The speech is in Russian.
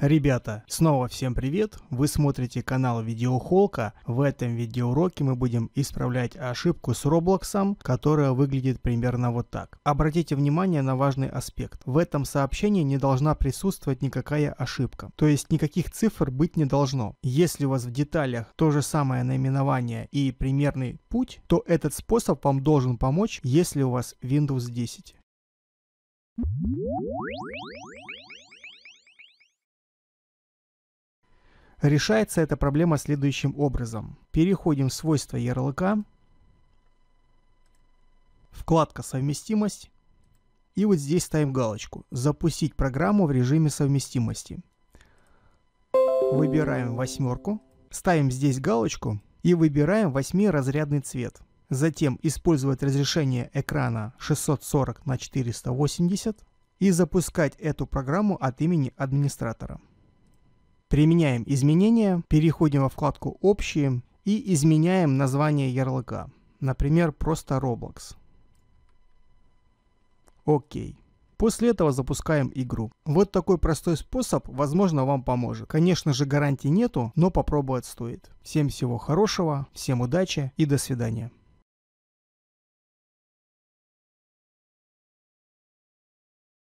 Ребята, снова всем привет! Вы смотрите канал Видеохолка. В этом видеоуроке мы будем исправлять ошибку с Roblox, которая выглядит примерно вот так. Обратите внимание на важный аспект. В этом сообщении не должна присутствовать никакая ошибка. То есть никаких цифр быть не должно. Если у вас в деталях то же самое наименование и примерный путь, то этот способ вам должен помочь, если у вас Windows 10. Решается эта проблема следующим образом. Переходим в свойства ярлыка, вкладка «Совместимость» и вот здесь ставим галочку «Запустить программу в режиме совместимости». Выбираем восьмерку, ставим здесь галочку и выбираем восьмиразрядный цвет. Затем использовать разрешение экрана 640 на 480 и запускать эту программу от имени администратора. Применяем изменения, переходим во вкладку «Общие» и изменяем название ярлыка. Например, просто Roblox. Окей. После этого запускаем игру. Вот такой простой способ, возможно, вам поможет. Конечно же, гарантий нету, но попробовать стоит. Всем всего хорошего, всем удачи и до свидания.